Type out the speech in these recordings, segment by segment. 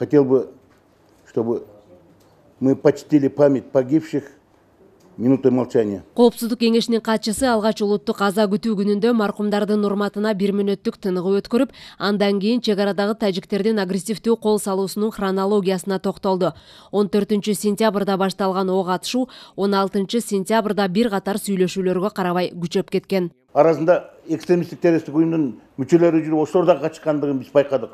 Хотел бы, чтобы мы почтили память погибших минутой молчания коопсуздук кеңешинин катчысы алгач улуттук аза күтүү күнүндө маркумдардын урматына бир мүнөттүк тыныгуу өткөрүп андан кийин чек арадагы тажиктердин агрессивдүү кол салуусунун хронологиясына токтолду он төртүнчү сентябрда башталган ок атышуу он алтынчы сентябрда бир катар сүйлөшүүлөргө карабай күчөп кеткен арасында экстремисттик террористтик уюмдун мүчөлөрү жүрүп ошолор дагы катышкандыгын биз байкадык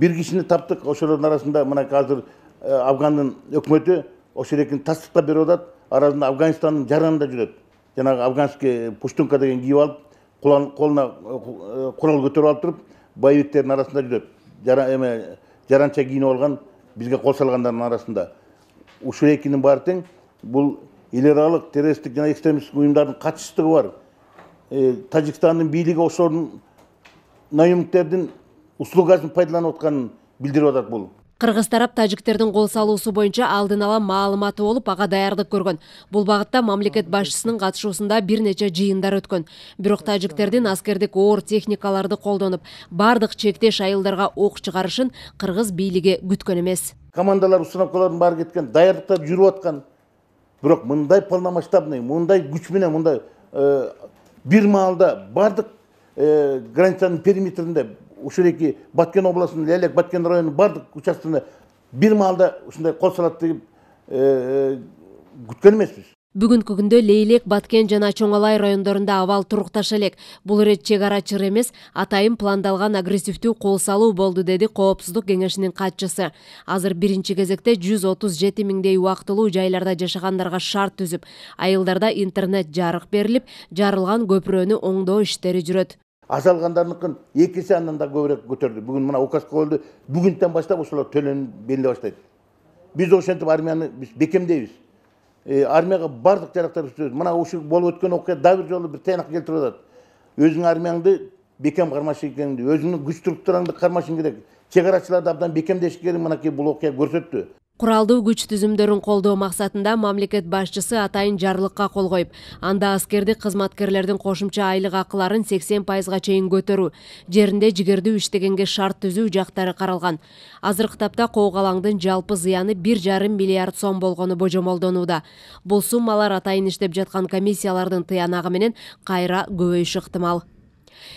кісіні таптық ошолордун арасында мына қазір афгандын өкмөтү экини тастыктап берип атат арасында афганистандын жараны да жүрөт жанагы афганский пуштунка деген кийип алып колуна курал көтөрүп алып туруп боевиктердин арасында жүрөт эме жаранча кийинип алган бизге кол салгандардын арасында ушул экинин баары тең бул эл аралык террористтик жана экстремисттик уюмдардын катыштыгы бар тажикстандын бийлиги ошолордун наемниктердин услугасын пайдаланып отқанын билдирип атат бул кыргыз тарап тажиктердин кол салуысы боюнча алдын ала маалыматы болуп аға даярдык көргөн бул багытта мамлекет башчысынын катышуусунда бир нече жыйындар өткөн. Бирок тажиктердин аскердик оор техникаларды колдонуп бардық чекте шайылдарға оқ чыгарышын кыргыз бийлиги күткөн эмес. Командалар установкалардын баары кеткен, даярдыктар жүрүп аткан. Бирок мындай полномасштабный, мындай күч менен мындай э, бир маалда бардық э, границанын периметринде ушереки баткен областынын лелек баткен районунун баардык учаскесине бир маалда ушундай кол салат деп күткөн эмеспиз бүгүнкү күндө лейлек баткен жана чоң алай райондорунда абал турукташа элек бул ирет чек ара чыр эмес атайын пландалган агрессивдүү кол салуу болду деди коопсуздук кеңешинин катчысы азыр биринчи кезекте жүз отуз жети миңдей убактылуу жайларда жашагандарга шарт түзүп айылдарда интернет жарык берилип жарылган көпүрөнү оңдоо иштери жүрөт азалғандарыныкын эки эсе андан да көбүрөөк көтөрдү бүгүн мына указ коюлду бүгүнтен баштап ошолор төлөнүп бериле баштайт биз ошентип армияны биз бекемдейбиз армияга баардык жарактарыбызды мына ушул болуп өткөн окуя дагы бир жолу бир тыянак келтирип атат өзүң армияңды бекем кармашың экениңди өзүңдүн күч структураңды кармашың керек чек арачыларды абдан бекемдеш керек мынакей бул окуя көрсөттү куралдуу күч түзүмдөрүн колдоо максатында мамлекет башчысы атайын жарлыкка кол коюп анда аскердик кызматкерлердин кошумча айлык акыларын сексен пайызга чейин көтөрүү жеринде жигердүү иштегенге шарт түзүү жактары каралган азыркы тапта алаңдын жалпы зыяны бир жарым миллиард сом болгону божомолдонууда бул суммалар атайын иштеп жаткан комиссиялардын тыянагы менен кайра көбөйүшү ыктымал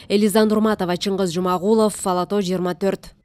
элиза нурматова чыңгыз жумагулов ала тоо жыйырма төрт